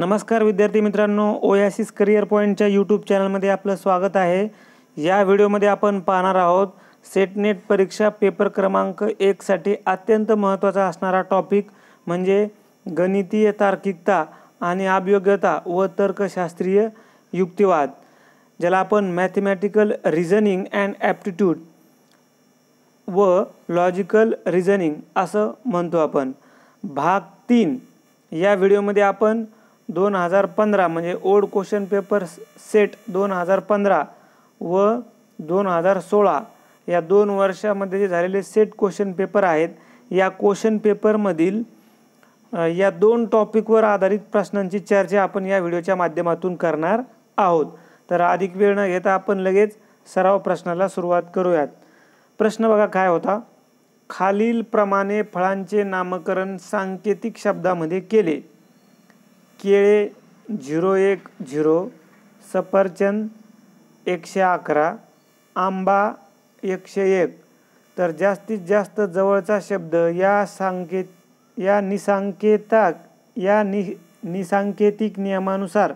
नमस्कार विद्यार्थी मित्रांनो ओयासिस करिअर पॉईंटच्या यूट्यूब चॅनलमध्ये आपलं स्वागत आहे या व्हिडिओमध्ये आपण पाहणार आहोत सेटनेट परीक्षा पेपर क्रमांक एकसाठी अत्यंत महत्त्वाचा असणारा टॉपिक म्हणजे गणितीय तार्किकता आणि अभियोग्यता व तर्कशास्त्रीय युक्तिवाद ज्याला आपण मॅथमॅटिकल रिझनिंग अँड ॲप्टिट्यूड व लॉजिकल रिझनिंग असं म्हणतो आपण भाग तीन या व्हिडिओमध्ये आपण दोन हजार पंधरा म्हणजे ओल्ड क्वेश्चन पेपर सेट दोन हजार पंधरा व दोन हजार सोळा या दोन वर्षामध्ये जे झालेले सेट क्वेश्चन पेपर आहेत या क्वेश्चन पेपरमधील या दोन टॉपिकवर आधारित प्रश्नांची चर्चा आपण या व्हिडिओच्या माध्यमातून करणार आहोत तर अधिक वेळ न घेता आपण लगेच सराव प्रश्नाला सुरुवात करूयात प्रश्न बघा काय होता खालीलप्रमाणे फळांचे नामकरण सांकेतिक शब्दामध्ये केले केळे झिरो एक झिरो सफरचंद एकशे अकरा आंबा एकशे एक तर जास्तीत जास्त जवळचा शब्द या सांकेत या निसांकेताक या नि निसांकेतिक नियमानुसार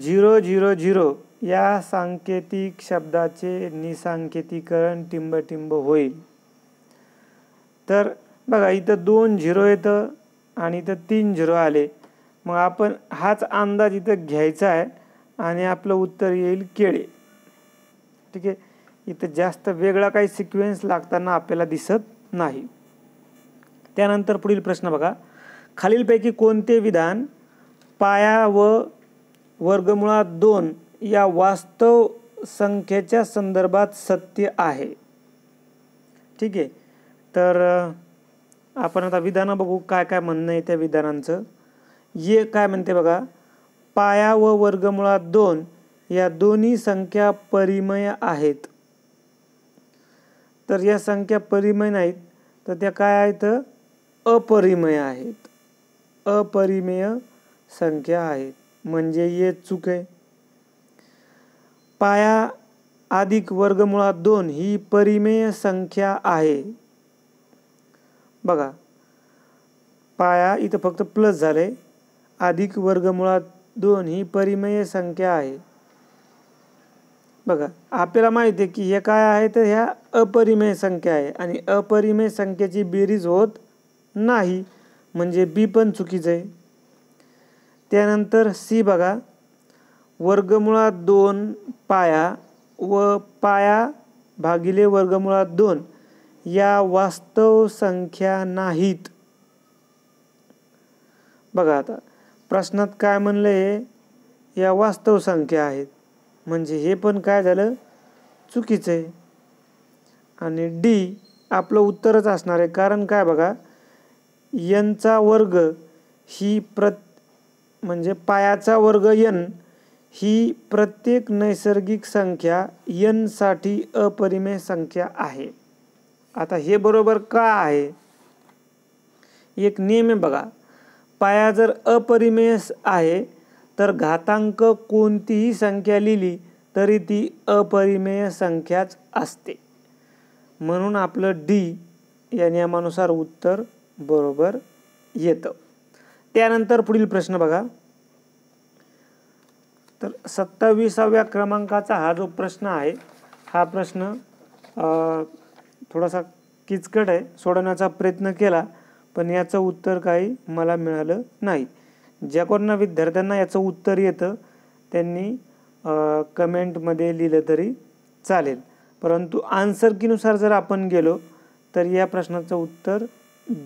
झिरो झिरो झिरो या सांकेतिक शब्दाचे निसांकेतीकरण टिंबटिंब होईल तर बघा इथं दोन झिरो येतं आणि इथं तीन झिरो आले मग आपण हाच अंदाज इथं घ्यायचा आहे आणि आपलं उत्तर येईल केळे ठीक आहे इथं जास्त वेगळा काही सिक्वेन्स लागताना आपल्याला दिसत नाही त्यानंतर पुढील प्रश्न बघा खालीलपैकी कोणते विधान पाया व वर्गमुळात दोन या वास्तव संख्येच्या संदर्भात सत्य आहे ठीक आहे तर आपण आता विधानं बघू काय काय म्हणणं आहे त्या विधानांचं ये काय म्हणते बघा पाया व वर्गमुळात दोन या दोन्ही संख्या परिमय आहेत तर या संख्या परिमय नाहीत तर त्या काय आहेत अपरिमय आहेत अपरिमय संख्या आहेत म्हणजे ये चूक आहे पाया अधिक वर्गमुळात दोन ही परिमेय संख्या आहे बघा पाया इथं फक्त प्लस झालं अधिक वर्गमुळात दोन ही परिमेय संख्या आहे बघा आपल्याला माहिती आहे की हे काय आहे तर ह्या अपरिमेय संख्या आहे आणि अपरिमेय संख्येची बेरीज होत नाही म्हणजे बी पण चुकीचं आहे त्यानंतर सी बघा वर्गमुळात दोन पाया व पाया भागिले वर्गमुळात दोन या वास्तव संख्या नाहीत बघा आता प्रश्नात काय म्हणलं हे या वास्तव संख्या आहेत म्हणजे हे पण काय झालं चुकीचं आहे आणि डी आपलं उत्तरच असणार आहे कारण काय बघा यनचा वर्ग ही प्रत म्हणजे पायाचा वर्ग यन ही प्रत्येक नैसर्गिक संख्या यनसाठी अपरिमेय संख्या आहे आता हे बरोबर का आहे एक नियम आहे बघा पाया जर अपरिमेय आहे तर घातांक कोणतीही संख्या लिहिली तरी ती अपरिमेय संख्याच असते म्हणून आपलं डी या नियमानुसार उत्तर बरोबर येतं त्यानंतर पुढील प्रश्न बघा तर सत्तावीसाव्या क्रमांकाचा हा जो प्रश्न आहे हा प्रश्न थोडासा किचकट आहे सोडवण्याचा प्रयत्न केला पण याचं उत्तर काही मला मिळालं नाही ज्याकडून विद्यार्थ्यांना याचं उत्तर येतं त्यांनी कमेंटमध्ये लिहिलं तरी चालेल परंतु आन्सर कीनुसार जर आपण गेलो तर या प्रश्नाचं उत्तर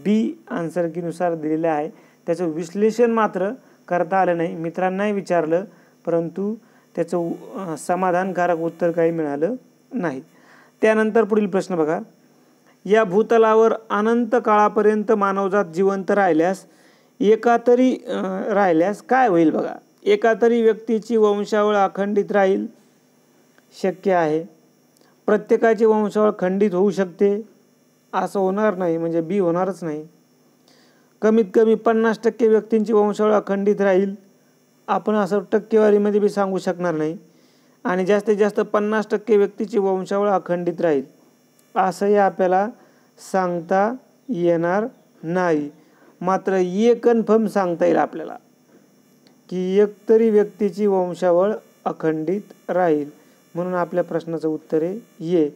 बी आन्सर कीनुसार दिलेलं आहे त्याचं विश्लेषण मात्र करता आलं नाही मित्रांनाही विचारलं परंतु त्याचं समाधानकारक उत्तर काही मिळालं नाही त्यानंतर पुढील प्रश्न बघा या भूतलावर अनंत काळापर्यंत मानवजात जिवंत राहिल्यास एका तरी राहिल्यास काय होईल बघा एका तरी व्यक्तीची वंशावळ अखंडित राहील शक्य आहे प्रत्येकाची वंशावळ खंडित होऊ शकते असं होणार नाही म्हणजे बी होणारच नाही कमीत कमी पन्नास टक्के व्यक्तींची वंशावळ अखंडित राहील आपण असं टक्केवारीमध्ये बी सांगू शकणार नाही आणि जास्तीत जास्त पन्नास टक्के व्यक्तीची वंशावळ अखंडित राहील असंही आपल्याला सांगता येणार नाही मात्र ये कन्फर्म सांगता येईल आपल्याला की एकतरी व्यक्तीची वंशावळ अखंडित राहील म्हणून आपल्या प्रश्नाचं उत्तर आहे ये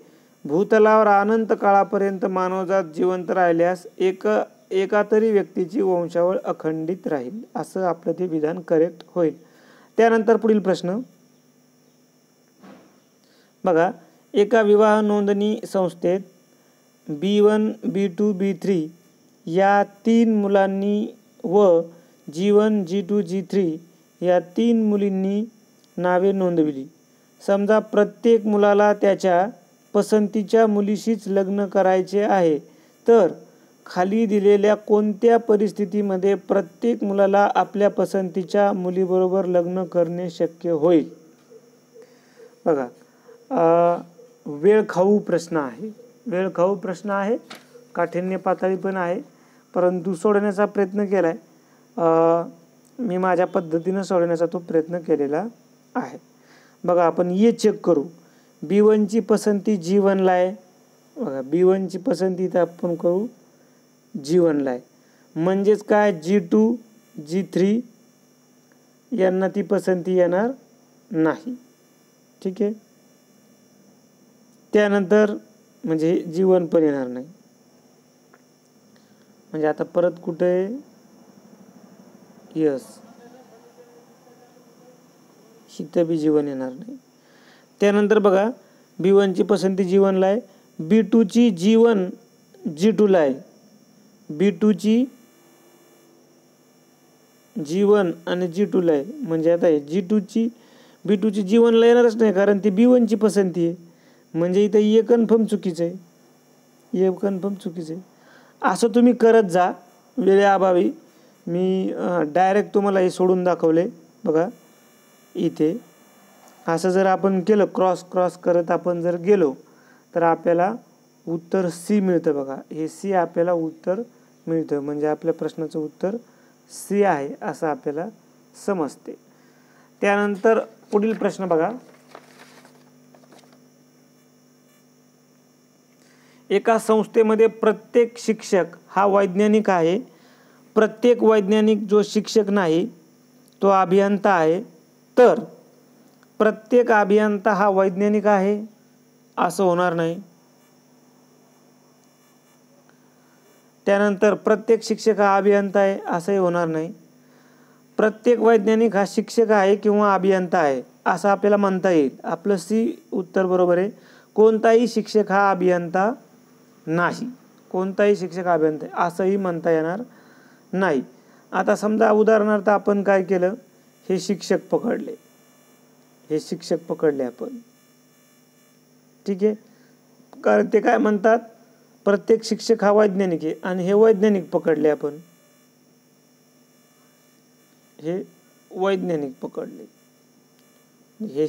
भूतलावर अनंत काळापर्यंत मानवजात जिवंत राहिल्यास एक एका तरी व्यक्तीची वंशावळ अखंडित राहील असं आपलं ते विधान करेक्ट होईल त्यानंतर पुढील प्रश्न बघा एका विवाह नोंदणी संस्थेत B one B two B three या तीन मुलांनी व G one G two G three या तीन मुलींनी नावे नोंदविली समजा प्रत्येक मुलाला त्याच्या पसंतीच्या मुलीशीच लग्न करायचे आहे तर खाली दिलेल्या कोणत्या परिस्थितीमध्ये प्रत्येक मुलाला आपल्या पसंतीच्या मुलीबरोबर लग्न करणे शक्य होईल बघा वेळखाऊ प्रश्न आहे वेळखाऊ प्रश्न आहे काठिण्य पातळी पण आहे परंतु सोडवण्याचा प्रयत्न केला आहे मी माझ्या पद्धतीनं सोडवण्याचा तो प्रयत्न केलेला आहे बघा आपण ये चेक करू बी वनची पसंती जी आहे बघा बी वनची पसंती तर आपण करू जी आहे म्हणजेच काय जी टू जी थ्री यांना ती पसंती येणार नाही ठीक आहे त्यानंतर म्हणजे जीवन पण येणार नाही म्हणजे आता परत कुठे यस इथं बी जीवन येणार नाही त्यानंतर बघा बी ची पसंती जीवनला आहे बी ची जीवन जी टूला आहे बी टूची जीवन आणि जी टूला आहे म्हणजे आता जी जी ची बी टूची जीवनला येणारच नाही कारण ती बी वनची पसंती आहे म्हणजे इथं ये कन्फर्म चुकीचं आहे ये कन्फर्म चुकीचं आहे असं तुम्ही करत जा वेळेअभावी मी डायरेक्ट तुम्हाला हे सोडून दाखवले बघा इथे असं जर आपण केलं क्रॉस क्रॉस करत आपण जर गेलो तर आपल्याला उत्तर सी मिळतं बघा हे सी आपल्याला उत्तर मिळतं म्हणजे आपल्या प्रश्नाचं उत्तर सी आहे असं आपल्याला समजते त्यानंतर पुढील प्रश्न बघा एका संस्थेमध्ये प्रत्येक शिक्षक हा वैज्ञानिक आहे प्रत्येक वैज्ञानिक जो शिक्षक नाही तो अभियंता आहे तर प्रत्येक अभियंता हा वैज्ञानिक आहे असं होणार नाही त्यानंतर प्रत्येक शिक्षक हा अभियंता आहे असंही होणार नाही प्रत्येक वैज्ञानिक हा शिक्षक आहे किंवा अभियंता आहे असं आपल्याला म्हणता येईल आपलं सी उत्तर बरोबर आहे कोणताही शिक्षक हा अभियंता नाही कोणताही शिक्षक अभियंता असंही म्हणता येणार नाही आता समजा उदाहरणार्थ आपण काय केलं हे शिक्षक पकडले हे शिक्षक पकडले आपण ठीक आहे कारण ते काय म्हणतात प्रत्येक शिक्षक हा वैज्ञानिक आहे आणि हे वैज्ञानिक पकडले आपण हे वैज्ञानिक पकडले हे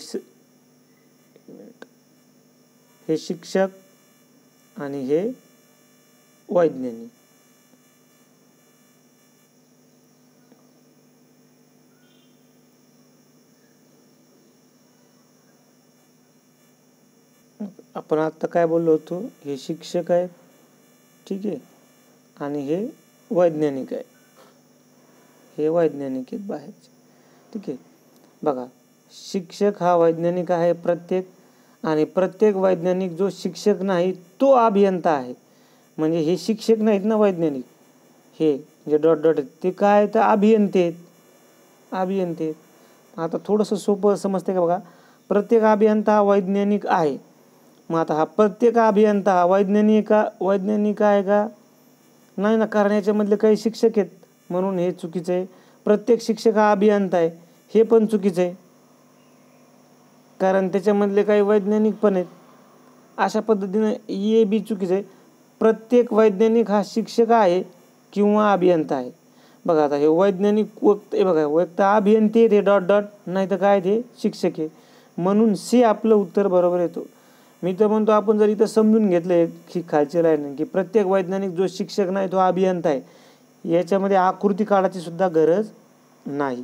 हे शिक्षक आणि हे वैज्ञानिक आपण आता काय बोललो होतो हे शिक्षक आहे ठीक आहे आणि हे वैज्ञानिक आहे हे वैज्ञानिक आहेत बाहेरचे ठीक आहे बघा शिक्षक हा वैज्ञानिक आहे प्रत्येक आणि प्रत्येक वैज्ञानिक जो शिक्षक नाही तो अभियंता आहे म्हणजे हे शिक्षक नाहीत ना वैज्ञानिक हे जे डॉट डॉट आहेत ते काय तर अभियंते आहेत अभियंते आता थोडंसं सोपं समजते का बघा प्रत्येक अभियंता हा वैज्ञानिक आहे मग आता हा प्रत्येक अभियंता हा वैज्ञानिक वैज्ञानिक आहे का नाही ना कारण याच्यामधले काही शिक्षक आहेत म्हणून हे चुकीचं आहे प्रत्येक शिक्षक हा अभियंता आहे हे पण चुकीचं आहे कारण त्याच्यामधले काही वैज्ञानिक पण आहेत अशा पद्धतीनं ये बी चुकीचं आहे प्रत्येक वैज्ञानिक हा शिक्षक आहे किंवा अभियंता आहे बघा आता हे वैज्ञानिक वक्त बघा वक्त अभियंते ते डॉट डॉट नाही तर काय ते शिक्षक आहे म्हणून सी आपलं उत्तर बरोबर येतो मी तर म्हणतो आपण जर इथं समजून घेतलं की खालची लाईन की प्रत्येक वैज्ञानिक जो शिक्षक नाही तो अभियंता आहे याच्यामध्ये आकृती काढायची सुद्धा गरज नाही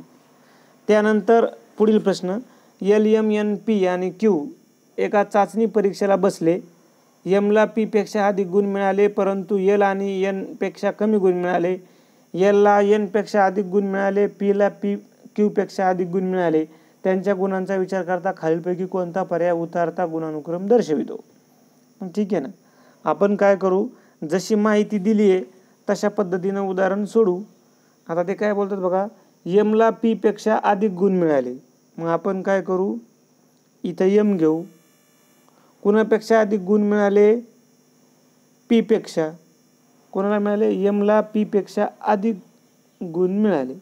त्यानंतर पुढील प्रश्न एल एम एन पी आणि क्यू एका चाचणी परीक्षेला बसले यमला पीपेक्षा अधिक गुण मिळाले परंतु एल आणि एनपेक्षा कमी गुण मिळाले एलला एनपेक्षा अधिक गुण मिळाले पीला पी क्यूपेक्षा अधिक गुण मिळाले त्यांच्या गुणांचा विचार करता खालीलपैकी कोणता पर्याय उतारता गुणानुक्रम दर्शवितो ठीक आहे ना आपण काय करू जशी माहिती दिली आहे तशा पद्धतीनं उदाहरण सोडू आता ते काय बोलतात बघा यमला पीपेक्षा अधिक गुण मिळाले मग आपण काय करू इथं यम घेऊ कुणापेक्षा अधिक गुण मिळाले पीपेक्षा कोणाला मिळाले यमला पीपेक्षा अधिक गुण मिळाले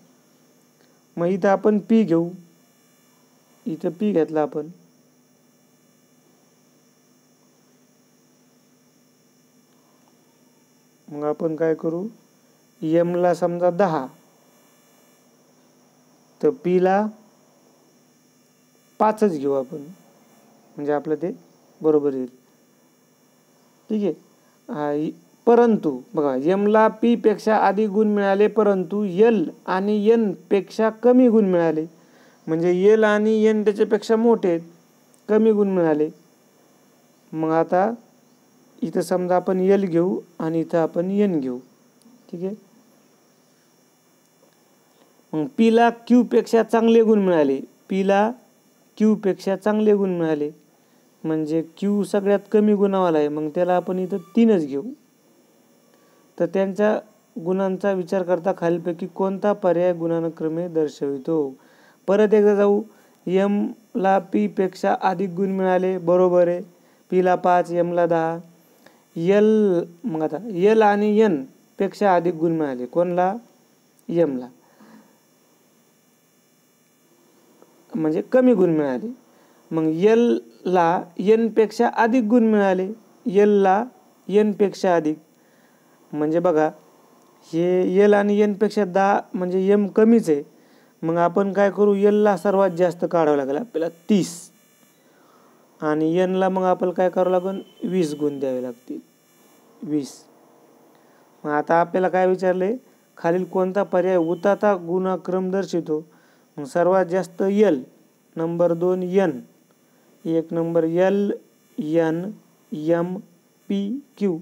मग इथं आपण पी घेऊ इथं पी घेतलं आपण मग आपण काय करू यमला समजा दहा तर पीला पाचच घेऊ आपण म्हणजे आपलं ते बरोबर येईल ठीक आहे परंतु बघा यमला पीपेक्षा आधी गुण मिळाले परंतु यल आणि यन पेक्षा कमी गुण मिळाले म्हणजे यल आणि यन त्याच्यापेक्षा मोठे आहेत कमी गुण मिळाले मग आता इथं समजा आपण यल घेऊ आणि इथं आपण यन घेऊ ठीक आहे मग पीला क्यूपेक्षा चांगले गुण मिळाले पीला क्यूपेक्षा चांगले गुण मिळाले म्हणजे क्यू सगळ्यात कमी गुणावाला आहे मग त्याला आपण इथं तीनच घेऊ तर त्यांच्या गुणांचा विचार करता खालीलपैकी कोणता पर्याय गुणानुक्रमे दर्शवितो परत एकदा जाऊ यमला पीपेक्षा अधिक गुण मिळाले बरोबर आहे पीला पाच यमला दहा यल मग आता यल आणि यन पेक्षा अधिक गुण मिळाले कोणला यमला म्हणजे कमी गुण मिळाले मग यलला येनपेक्षा अधिक गुण मिळाले यलला येनपेक्षा अधिक म्हणजे बघा हे यल आणि पेक्षा दहा म्हणजे यम कमीच आहे मग आपण काय करू यलला सर्वात जास्त काढावं लागेल आपल्याला तीस आणि यनला मग आपण काय करावं लागेल वीस गुण द्यावे लागतील वीस मग आता आपल्याला काय विचारले खालील कोणता पर्याय उताता गुणाक्रम दर्शवितो सर्वात जास्त यल नंबर दोन यन एक number L N M P Q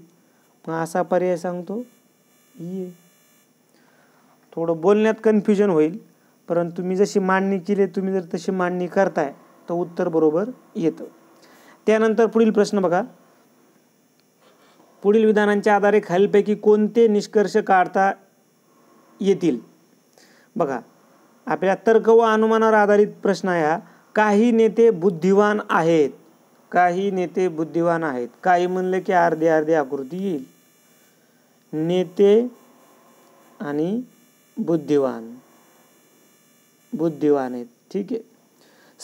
मग असा पर्याय सांगतो ये e. थोडं बोलण्यात कन्फ्युजन होईल परंतु मी जशी मांडणी केली तुम्ही जर तशी मांडणी करताय तर उत्तर बरोबर येतं त्यानंतर पुढील प्रश्न बघा पुढील विधानांच्या आधारे खालीलपैकी कोणते निष्कर्ष काढता येतील बघा आपल्या तर्क व अनुमानावर आधारित प्रश्न आहे काही नेते बुद्धिवान आहेत काही नेते बुद्धिवान आहेत काही म्हणले की अर्धे अर्धे आकृती येईल नेते आणि बुद्धिवान बुद्धिवान आहेत ठीक आहे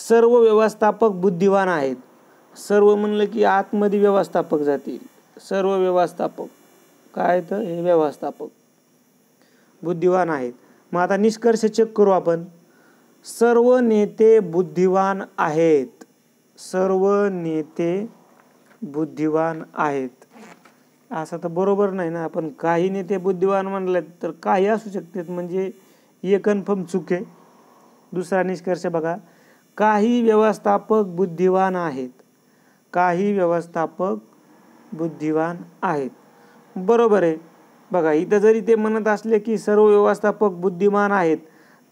सर्व व्यवस्थापक बुद्धिवान आहेत सर्व म्हणलं की आतमध्ये व्यवस्थापक जातील सर्व व्यवस्थापक काय तर हे व्यवस्थापक बुद्धिवान आहेत मग आता निष्कर्ष चेक करू आपण सर्व नेते बुद्धिवान आहेत सर्व नेते बुद्धिवान आहेत असं तर बरोबर नाही ना आपण काही नेते बुद्धिवान म्हणले तर काही असू शकतात म्हणजे हे कन्फर्म चूक आहे दुसरा निष्कर्ष बघा काही व्यवस्थापक बुद्धिवान आहेत काही व्यवस्थापक बुद्धिवान आहेत बरोबर आहे बघा इथं जरी ते म्हणत असले की सर्व व्यवस्थापक बुद्धिमान आहेत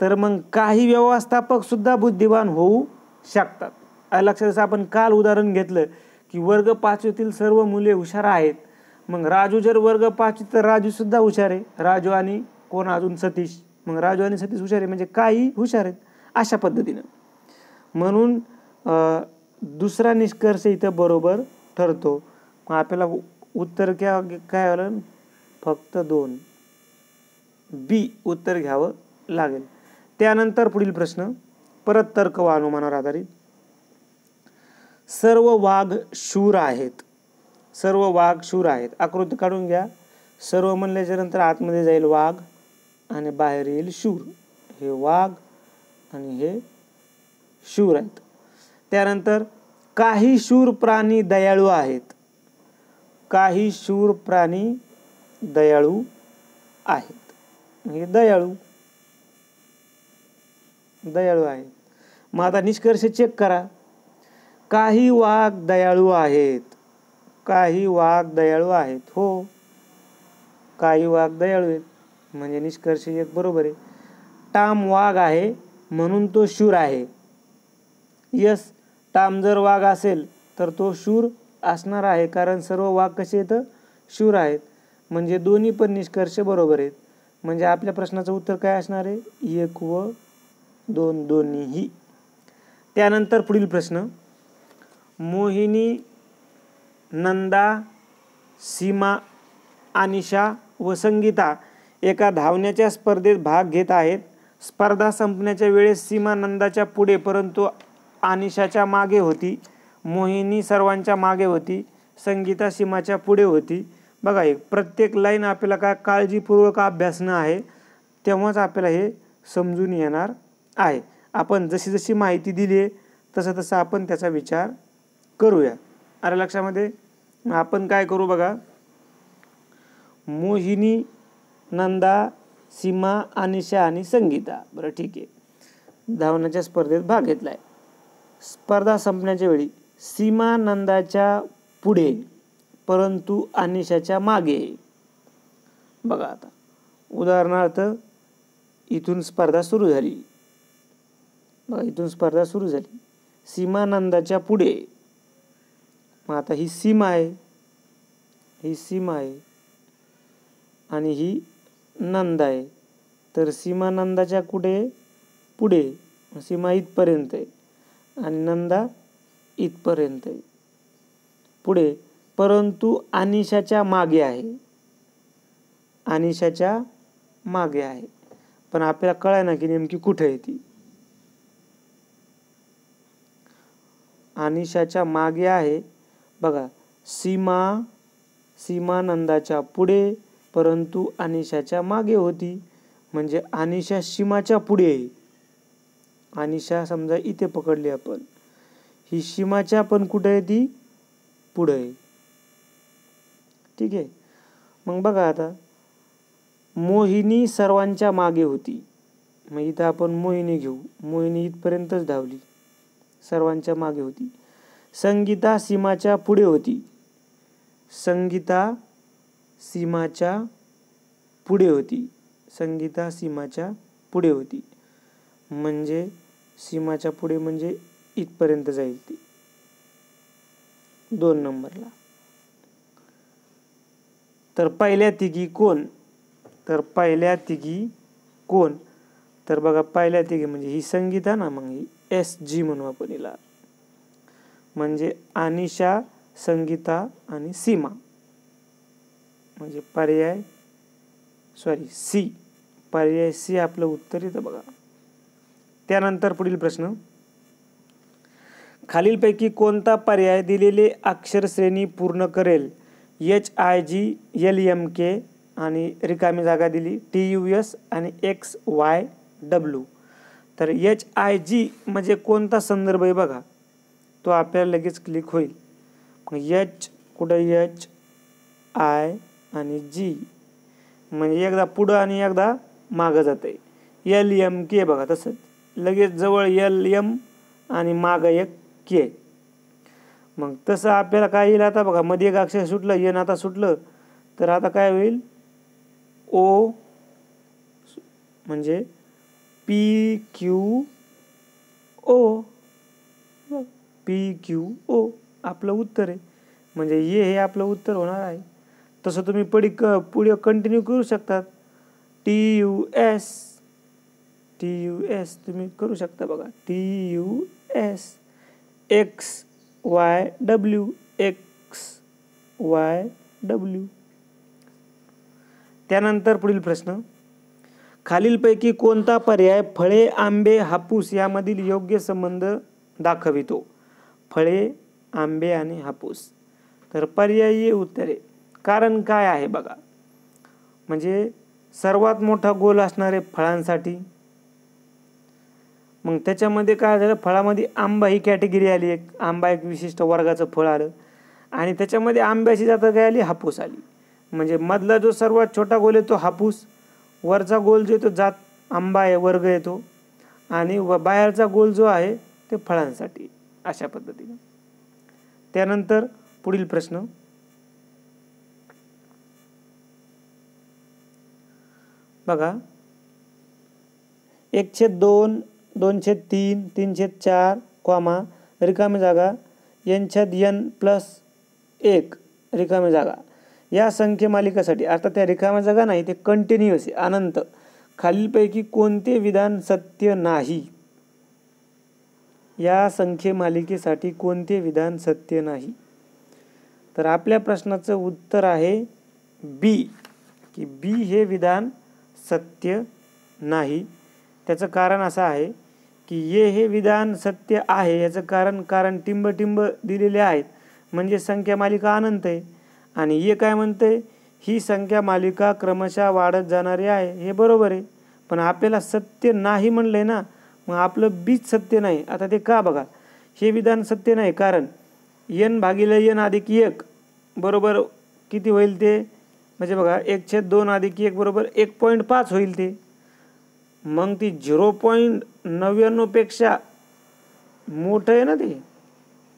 तर मग काही व्यवस्थापक सुद्धा बुद्धिमान होऊ शकतात लक्षात जसं आपण काल उदाहरण घेतलं की वर्ग पाचवीतील सर्व मुले हुशार आहेत मग राजू जर वर्ग पाचवी तर राजूसुद्धा हुशार आहे राजू आणि कोण अजून सतीश मग राजू आणि सतीश हुशार आहे म्हणजे काही हुशार आहेत अशा पद्धतीनं म्हणून दुसरा निष्कर्ष इथं बरोबर ठरतो मग आपल्याला उत्तर क्या काय आलं फक्त दोन बी उत्तर घ्यावं लागेल त्यानंतर पुढील प्रश्न परत तर्क व अनुमानावर आधारित सर्व वाघ शूर आहेत सर्व वाघ शूर आहेत आकृती काढून घ्या सर्व म्हणल्याच्या नंतर आतमध्ये जाईल वाघ आणि बाहेर येईल शूर हे वाघ आणि हे शूर आहेत त्यानंतर काही शूर प्राणी दयाळू आहेत काही शूर प्राणी दयाळू आहेत म्हणजे दयाळू दयाळू आहेत मग आता निष्कर्ष चेक करा काही वाघ दयाळू आहेत काही वाघ दयाळू आहेत हो काही वाघ दयाळू आहेत म्हणजे निष्कर्ष एक बरोबर आहे टाम वाघ आहे म्हणून तो शूर आहे यस टाम जर वाघ असेल तर तो शूर असणार आहे कारण सर्व वाघ कसे येतं शूर आहेत म्हणजे दोन्ही पण निष्कर्ष बरोबर आहेत म्हणजे आपल्या प्रश्नाचं उत्तर काय असणार आहे एक व दोन दोन्हीही त्यानंतर पुढील प्रश्न मोहिनी नंदा सीमा अनिशा व संगीता एका धावण्याच्या स्पर्धेत भाग घेत आहेत स्पर्धा संपण्याच्या वेळेस सीमा नंदाच्या पुढे परंतु आनिशाच्या मागे होती मोहिनी सर्वांच्या मागे होती संगीता सीमाच्या पुढे होती बघा एक प्रत्येक लाईन आपल्याला काय काळजीपूर्वक अभ्यासणं आहे तेव्हाच आपल्याला हे समजून येणार आहे आपण जशी जशी माहिती दिली आहे तसं तसं आपण त्याचा विचार करूया अरे लक्षामध्ये आपण काय करू बघा मोहिनी नंदा सीमा अनिशा आणि संगीता बरं ठीक आहे धावण्याच्या स्पर्धेत भाग घेतला आहे स्पर्धा संपण्याच्या वेळी सीमा नंदाच्या पुढे परंतु अनिशाच्या मागे बघा आता उदाहरणार्थ इथून स्पर्धा सुरू झाली बघा इथून स्पर्धा सुरू झाली सीमानंदाच्या पुढे मग आता ही सीमा आहे ही सीमा आहे आणि ही नंद आहे तर सीमानंदाच्या कुठे पुढे सीमा इथपर्यंत आहे आणि नंदा इथपर्यंत आहे पुढे परंतु अनिशाच्या मागे आहे अनिशाच्या मागे आहे पण आपल्याला कळाय ना की नेमकी कुठे आहे ती आनिशाच्या मागे आहे बघा सीमा सीमानंदाच्या पुढे परंतु अनिशाच्या मागे होती म्हणजे आनिशा सीमाच्या पुढे आहे आनिशा समजा इथे पकडली आपण ही सीमाच्या पण कुठे आहे ती पुढे आहे ठीक आहे मग बघा आता मोहिनी सर्वांच्या मागे होती मग इथं आपण मोहिनी घेऊ मोहिनी इथपर्यंतच धावली सर्वांच्या मागे होती संगीता सीमाच्या पुढे होती संगीता सीमाच्या पुढे होती संगीता सीमाच्या पुढे होती म्हणजे सीमाच्या पुढे म्हणजे इथपर्यंत जाईल ती दोन नंबरला तर पहिल्या तिघी कोण तर पहिल्या तिघी कोण तर बघा पहिल्या तिघी म्हणजे ही संगीता ना मग ही एस जी म्हणून आपण हिला म्हणजे अनिशा संगीता आणि सीमा म्हणजे पर्याय सॉरी सी पर्याय सी आपलं उत्तर येतं बघा त्यानंतर पुढील प्रश्न खालीलपैकी कोणता पर्याय दिलेले अक्षरश्रेणी पूर्ण करेल H I G L M K आणि रिकामी जागा दिली टी यू एस आणि एक्स वाय डब्ल्यू तर एच आय जी म्हणजे कोणता संदर्भ आहे बघा तो आपल्याला लगेच क्लिक होईल मग एच कुठं एच आय आणि जी म्हणजे एकदा पुढं आणि एकदा मागं जाते एल एम के बघा तसं लगेच जवळ एल एम आणि मागं एक के मग तसं आपल्याला काय येईल आता बघा मध्ये एक अक्षर सुटलं येन आता सुटलं तर आता काय होईल ओ म्हणजे P Q O P Q O आपलं उत्तर आहे म्हणजे ये हे आपलं उत्तर होणार आहे तसं तुम्ही पडी क पुढे कंटिन्यू करू शकतात T U S T U S तुम्ही करू शकता बघा T U S X Y W X Y W त्यानंतर पुढील प्रश्न खालीलपैकी कोणता पर्याय फळे आंबे हापूस यामधील योग्य संबंध दाखवितो फळे आंबे आणि हापूस तर पर्यायी उत्तरे कारण काय आहे बघा म्हणजे सर्वात मोठा गोल असणारे फळांसाठी मग त्याच्यामध्ये काय झालं फळामध्ये आंबा ही कॅटेगरी आली एक आंबा एक विशिष्ट वर्गाचं फळ आलं आणि त्याच्यामध्ये आंब्याची जाता काय आली हापूस आली म्हणजे मधला जो सर्वात छोटा गोल येतो तो हापूस वरचा गोल जो येतो जात आंबा आहे वर्ग येतो आणि व बाहेरचा गोल जो आहे ते फळांसाठी अशा पद्धतीनं त्यानंतर पुढील प्रश्न बघा एकशे दोन दोनशे तीन तीनशे चार कॉमा रिकामी जागा यांच्यात यन प्लस एक रिकामी जागा या संख्यमालिकासाठी अर्थात त्या रिकाम्या जागा नाही ते कंटिन्युअस अनंत खालीलपैकी कोणते विधान सत्य नाही या संख्येमालिकेसाठी कोणते विधान सत्य नाही तर आपल्या प्रश्नाचं उत्तर आहे बी की बी हे विधान सत्य नाही त्याचं कारण असं आहे की ये हे विधान सत्य आहे याचं कारण कारण टिंबटिंब दिलेले आहेत म्हणजे संख्या मालिका अनंत आहे आणि ये काय म्हणतंय ही संख्या मालिका क्रमशः वाढत जाणारी आहे हे बरोबर आहे पण आपल्याला सत्य नाही म्हणलं आहे ना मग आपलं बीज सत्य नाही आता ते का बघा हे विधान सत्य नाही कारण यन भागिले यन अधिक एक बरोबर किती होईल ते म्हणजे बघा छेद दोन अधिक एक बरोबर एक पॉईंट पाच होईल ते मग ती झिरो पॉईंट नव्याण्णवपेक्षा मोठं आहे ना ते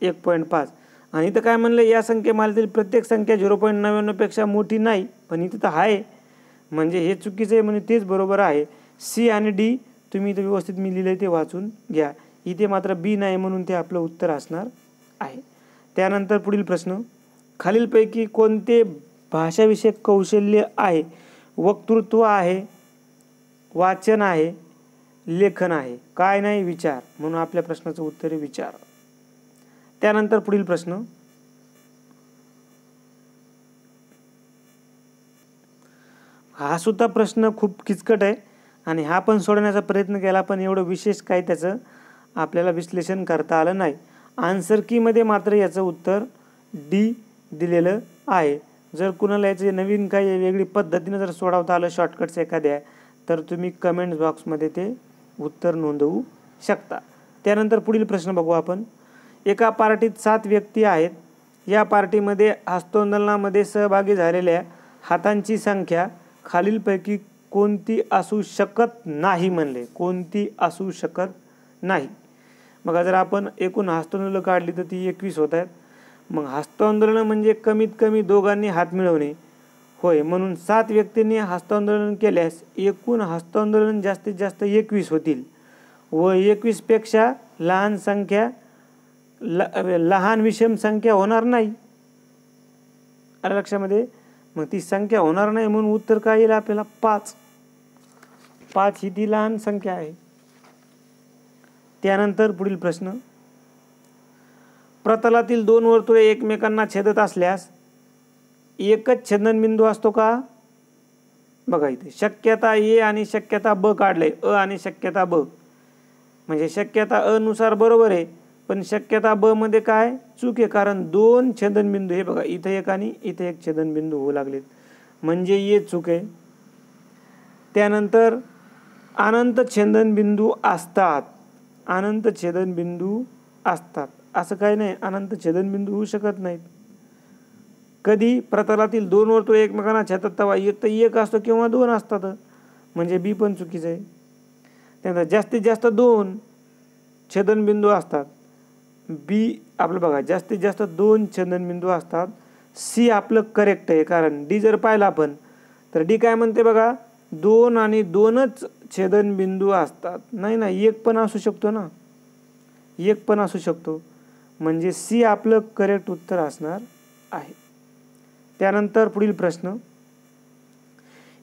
एक पॉईंट पाच आणि इथं काय म्हणलं या संख्येमालेतील प्रत्येक संख्या झिरो पॉईंट नव्याण्णवपेक्षा मोठी नाही पण इथं तर आहे म्हणजे हे चुकीचं आहे म्हणजे तेच बरोबर आहे सी आणि डी तुम्ही इथं व्यवस्थित मी लिहिलं ते वाचून घ्या इथे मात्र बी नाही म्हणून ते आपलं उत्तर असणार आहे त्यानंतर पुढील प्रश्न खालीलपैकी कोणते भाषाविषयक कौशल्य आहे वक्तृत्व आहे वाचन आहे लेखन आहे काय नाही विचार म्हणून आपल्या प्रश्नाचं उत्तर विचार त्यानंतर पुढील प्रश्न हा सुद्धा प्रश्न खूप किचकट आहे आणि हा पण सोडवण्याचा प्रयत्न केला पण एवढं विशेष काय त्याचं आपल्याला विश्लेषण करता आलं नाही आन्सर कीमध्ये मात्र याचं उत्तर डी दिलेलं आहे जर कुणाला याचे नवीन काही वेगळी पद्धतीनं जर सोडवता आलं शॉर्टकट्स एखाद्या तर तुम्ही कमेंट बॉक्समध्ये ते उत्तर नोंदवू शकता त्यानंतर पुढील प्रश्न बघू आपण एका पार्टीत सात व्यक्ती आहेत या पार्टीमध्ये हस्तोंदोलनामध्ये सहभागी झालेल्या हातांची संख्या खालीलपैकी कोणती असू शकत नाही म्हणले कोणती असू शकत नाही मग जर आपण एकूण हस्तोंदोलनं काढली तर ती एकवीस होत आहेत मग हस्तोंदोलनं म्हणजे कमीत कमी दोघांनी हात मिळवणे होय म्हणून सात व्यक्तींनी हस्तांदोलन केल्यास एकूण हस्तांदोलन जास्तीत जास्त एकवीस होतील व एकवीसपेक्षा लहान संख्या ल लहान विषम संख्या होणार नाही अरे लक्षामध्ये मग ती संख्या होणार नाही म्हणून उत्तर काय येईल आपल्याला पाच पाच ही ती लहान संख्या आहे त्यानंतर पुढील प्रश्न प्रतलातील दोन वर्तुळे एकमेकांना छेदत असल्यास एकच बिंदू असतो का बघा इथे शक्यता ए आणि शक्यता ब काढले अ आणि शक्यता ब म्हणजे शक्यता अ नुसार बरोबर आहे पण शक्यता ब मध्ये काय चूक आहे कारण दोन बिंदू हे बघा इथे एक आणि इथे एक छेदनबिंदू होऊ लागलेत म्हणजे ये चूक आहे त्यानंतर अनंत बिंदू असतात अनंत छेदन बिंदू असतात असं काही नाही अनंत छेदनबिंदू होऊ शकत नाहीत कधी प्रतलातील दोन वर्तुळ एकमेकांना छेतात तवा एक तर एक असतो किंवा दोन असतात म्हणजे बी पण चुकीचं आहे त्यानंतर जास्तीत जास्त दोन छेदनबिंदू असतात बी आपलं बघा जास्तीत जास्त दोन छेदनबिंदू असतात सी आपलं करेक्ट आहे कारण डी जर पाहिलं आपण तर डी काय म्हणते बघा दोन आणि दोनच छेदनबिंदू असतात नाही ना एक पण असू शकतो ना एक पण असू शकतो म्हणजे सी आपलं करेक्ट उत्तर असणार आहे त्यानंतर पुढील प्रश्न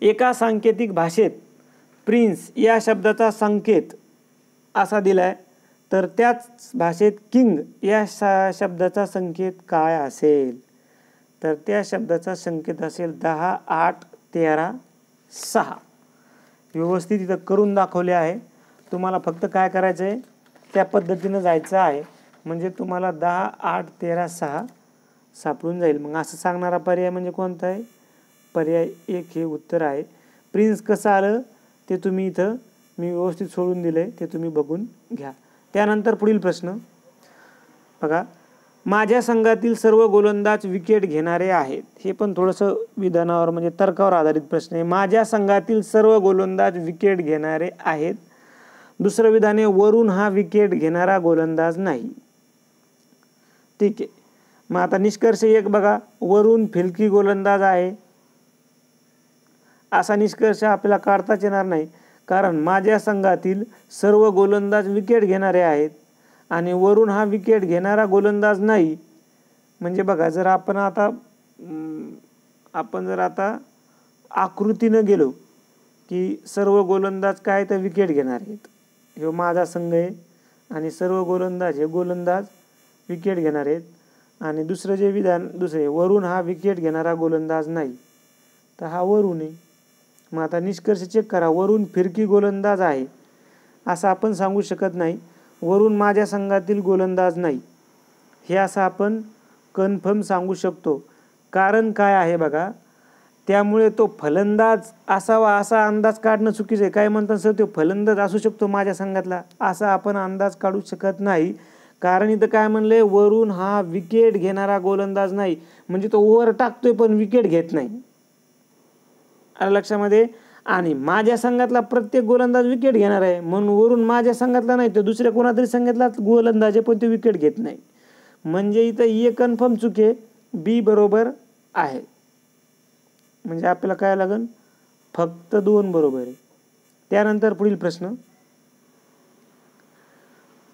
एका सांकेतिक भाषेत प्रिन्स या शब्दाचा संकेत असा दिला आहे तर त्याच भाषेत किंग या शब्दाचा संकेत काय असेल तर त्या शब्दाचा संकेत असेल दहा आठ तेरा सहा व्यवस्थित इथं करून दाखवले आहे तुम्हाला फक्त काय करायचं आहे त्या पद्धतीनं जायचं आहे म्हणजे तुम्हाला दहा आठ तेरा सहा सापडून जाईल मग असं सांगणारा पर्याय म्हणजे कोणता आहे पर्याय एक हे उत्तर आहे प्रिन्स कसं आलं ते तुम्ही इथं मी व्यवस्थित सोडून दिलं आहे ते तुम्ही बघून घ्या त्यानंतर पुढील प्रश्न बघा माझ्या संघातील सर्व गोलंदाज विकेट घेणारे आहेत हे पण थोडंसं विधानावर म्हणजे तर्कावर आधारित प्रश्न आहे माझ्या संघातील सर्व गोलंदाज विकेट घेणारे आहेत दुसरं विधाने वरून हा विकेट घेणारा गोलंदाज नाही ठीक आहे मग आता निष्कर्ष एक बघा वरून फिलकी गोलंदाज आहे असा निष्कर्ष आपल्याला काढताच येणार नाही कारण माझ्या संघातील सर्व गोलंदाज विकेट घेणारे आहेत आणि वरून हा विकेट घेणारा गोलंदाज नाही म्हणजे बघा जर आपण आता आपण जर आता आकृतीनं गेलो की सर्व गोलंदाज काय तर विकेट घेणार आहेत ह्यो माझा संघ आहे आणि सर्व गोलंदाज हे गोलंदाज विकेट घेणार आहेत आणि दुसरं जे विधान दुसरे वरून हा विकेट घेणारा गोलंदाज नाही तर हा वरून आहे मग आता निष्कर्ष चेक करा वरून फिरकी गोलंदाज आहे असं आपण सांगू शकत नाही वरून माझ्या संघातील गोलंदाज नाही हे असं आपण कन्फर्म सांगू शकतो कारण काय आहे बघा त्यामुळे तो फलंदाज असावा असा अंदाज काढणं चुकीचं आहे काय म्हणतात सर तो फलंदाज असू शकतो माझ्या संघातला असा आपण अंदाज काढू शकत नाही कारण इथं काय म्हणले वरून हा विकेट घेणारा गोलंदाज नाही म्हणजे तो ओव्हर टाकतोय पण विकेट घेत नाही अरे लक्षामध्ये आणि माझ्या संघातला प्रत्येक गोलंदाज विकेट घेणार आहे म्हणून वरून माझ्या संघातला नाही तर दुसऱ्या कोणातरी संघातला गोलंदाज आहे पण तो विकेट घेत नाही म्हणजे इथं ए कन्फर्म चुके बी बरोबर आहे म्हणजे आपल्याला काय लागेल फक्त दोन बरोबर आहे त्यानंतर पुढील प्रश्न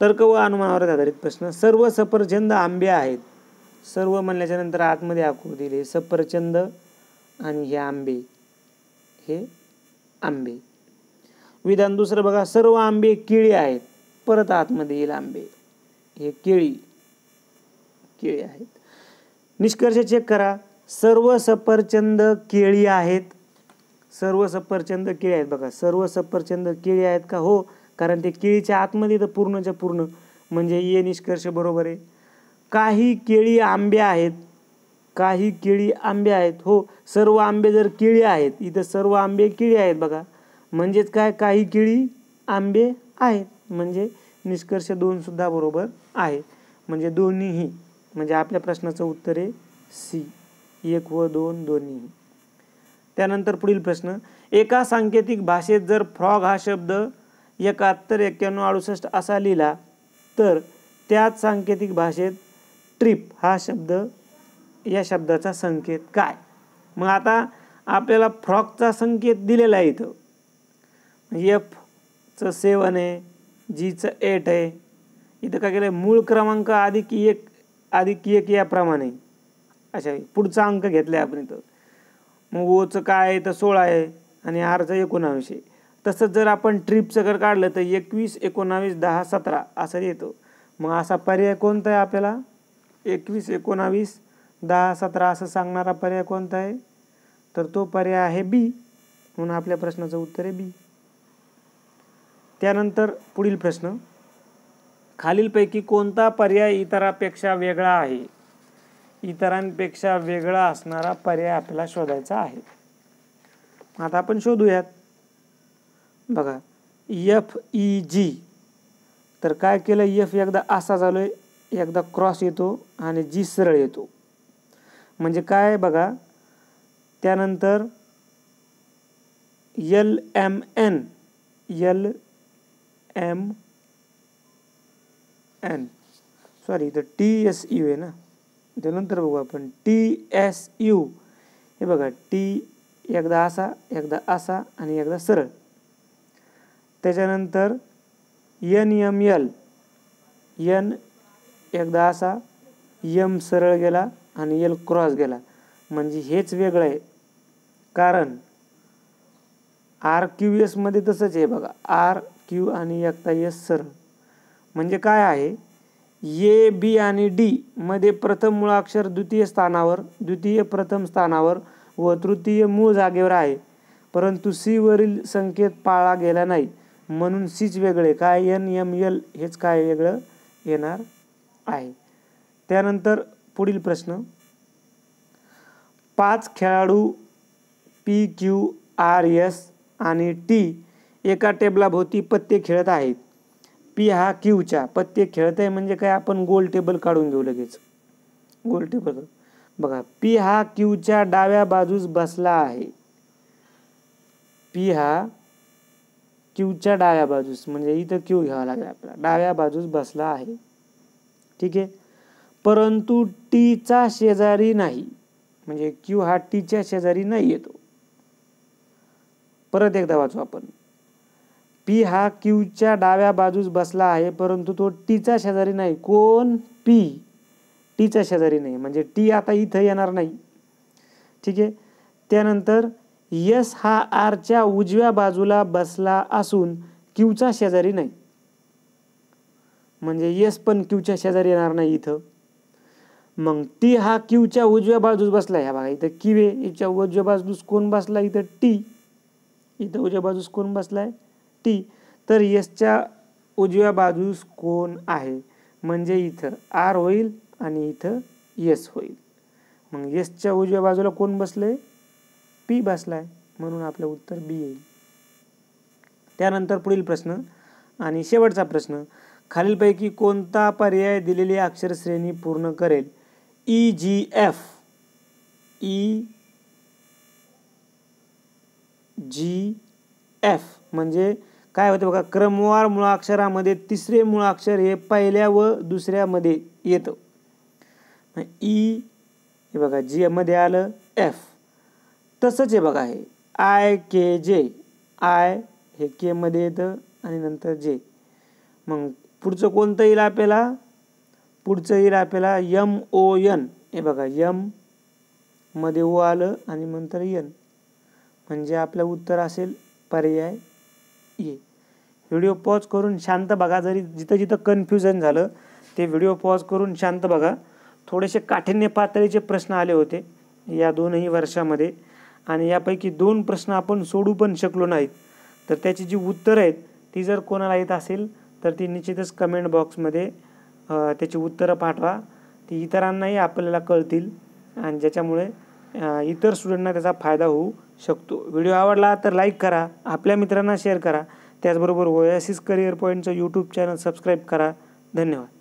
तर्क व अनुमानावर आधारित प्रश्न सर्व सफरचंद आंबे आहेत सर्व म्हणल्याच्या नंतर आतमध्ये आखू दिले सफरचंद आणि हे आंबे हे आंबे विधान दुसरं बघा सर्व आंबे केळी आहेत परत आतमध्ये येईल आंबे हे केळी केळी आहेत निष्कर्ष चेक करा सर्व सफरचंद केळी आहेत सर्व सफरचंद केळी आहेत बघा सर्व सफरचंद केळी आहेत का हो कारण ते केळीच्या आतमध्ये तर पूर्णच्या पूर्ण म्हणजे ये निष्कर्ष बरोबर आहे काही केळी आंबे आहेत काही केळी आंबे आहेत हो सर्व आंबे जर केळी आहेत इथं सर्व आंबे केळी आहेत बघा म्हणजेच काय काही केळी आंबे आहेत म्हणजे निष्कर्ष दोनसुद्धा बरोबर आहे म्हणजे दोन्हीही म्हणजे आपल्या प्रश्नाचं उत्तर आहे सी एक व दोन दोन्ही त्यानंतर पुढील प्रश्न एका सांकेतिक भाषेत जर फ्रॉग हा शब्द एकाहत्तर एक्क्याण्णव अडुसष्ट असा लिहिला तर त्याच सांकेतिक भाषेत ट्रिप हा शब्द या शब्दाचा संकेत काय मग आता आपल्याला फ्रॉकचा संकेत दिलेला आहे इथं एफचं सेवन आहे जीचं एट आहे इथं काय केलं आहे मूळ क्रमांक अधिक एक अधिक एक याप्रमाणे अशा पुढचा अंक घेतला आहे आपण इथं मग ओचं काय आहे तर सोळा आहे आणि आरचं आहे तसंच जर आपण ट्रिपचं जर काढलं तर एकवीस एकोणावीस दहा सतरा असं येतो मग असा पर्याय कोणता आहे आपल्याला एकवीस एकोणावीस दहा सतरा असं सांगणारा पर्याय कोणता आहे तर तो पर्याय आहे बी म्हणून आपल्या प्रश्नाचं उत्तर आहे बी त्यानंतर पुढील प्रश्न खालीलपैकी कोणता पर्याय इतरापेक्षा वेगळा आहे इतरांपेक्षा वेगळा असणारा पर्याय आपल्याला शोधायचा आहे आता आपण शोधूयात बघा एफ ई जी तर काय केलं एफ एकदा असा झालो आहे एकदा क्रॉस येतो आणि जी सरळ येतो म्हणजे काय बघा त्यानंतर L M N L M N sorry तर टी एस यू आहे ना त्यानंतर बघू आपण टी एस यू हे बघा टी एकदा असा एकदा असा आणि एकदा सरळ त्याच्यानंतर यन यम यल यन एकदा असा यम सरळ गेला आणि यल क्रॉस गेला म्हणजे हेच वेगळं आहे कारण आर क्यू एसमध्ये तसंच आहे बघा आर क्यू आणि एकता एस सरळ म्हणजे काय आहे ए बी आणि डी मध्ये प्रथम मूळाक्षर द्वितीय स्थानावर द्वितीय प्रथम स्थानावर व तृतीय मूळ जागेवर आहे परंतु सीवरील संकेत पाळला गेला नाही म्हणून सीच वेगळे काय एन एम एल हेच काय वेगळं येणार आहे त्यानंतर पुढील प्रश्न पाच खेळाडू पी क्यू आर एस आणि टी एका टेबलाभोवती पत्ते खेळत आहेत पी हा क्यूच्या पत्ते खेळत आहे म्हणजे काय आपण गोल टेबल काढून घेऊ लगेच गोल टेबल बघा पी हा क्यूच्या डाव्या बाजूस बसला आहे पी हा क्यूच्या डाव्या बाजूस म्हणजे इथं क्यू घ्यावा लागेल आपल्याला डाव्या बाजूस बसला आहे ठीक आहे परंतु टीचा शेजारी नाही म्हणजे क्यू हा टीच्या शेजारी नाही येतो परत एकदा वाचू आपण पी हा क्यूच्या डाव्या बाजूस बसला आहे परंतु तो टीचा शेजारी नाही कोण पी टीचा शेजारी नाही म्हणजे टी आता इथं येणार नाही ठीक आहे त्यानंतर यस हा आरच्या उजव्या बाजूला बसला असून क्यूचा शेजारी नाही म्हणजे यस पण क्यूच्या शेजारी येणार नाही इथं मग टी हा क्यूच्या उजव्या बाजूस बसला ह्या बघा इथं किवे इच्या उजव्या बाजूस कोण बसला इथं टी इथं उजव्या बाजूस कोण बसला आहे टी तर यसच्या उजव्या बाजूस कोण आहे म्हणजे इथं आर होईल आणि इथं यस होईल मग यसच्या उजव्या बाजूला कोण बसलं पी बसलाय म्हणून आपलं उत्तर बी येईल त्यानंतर पुढील प्रश्न आणि शेवटचा प्रश्न खालीलपैकी कोणता पर्याय दिलेली अक्षरश्रेणी पूर्ण करेल E G F E G F म्हणजे काय होतं बघा क्रमवार मुळाक्षरामध्ये तिसरे मुळाक्षर हे पहिल्या व दुसऱ्यामध्ये येतं ई e, हे बघा जी मध्ये आलं एफ तसंच हे बघा हे आय के जे आय हे के मध्ये येतं आणि नंतर जे मग पुढचं कोणतं येईल आपल्याला पुढचं येईल आपल्याला यम ओ यन हे बघा यम मध्ये ओ आलं आणि नंतर यन म्हणजे आपलं उत्तर असेल पर्याय ये व्हिडिओ पॉज करून शांत बघा जरी जिथं जिथं कन्फ्युजन झालं ते व्हिडिओ पॉज करून शांत बघा थोडेसे काठिण्य पातळीचे प्रश्न आले होते या दोनही वर्षामध्ये आणि यापैकी दोन प्रश्न आपण सोडू पण शकलो नाहीत तर त्याची जी उत्तरं आहेत ती जर कोणाला येत असेल तर ती निश्चितच कमेंट बॉक्समध्ये त्याची उत्तरं पाठवा ती इतरांनाही आपल्याला कळतील आणि ज्याच्यामुळे इतर स्टुडंटना त्याचा फायदा होऊ शकतो व्हिडिओ आवडला तर लाईक करा आपल्या मित्रांना शेअर करा त्याचबरोबर ओएसिस करिअर पॉईंटचं यूट्यूब चॅनल सबस्क्राईब करा धन्यवाद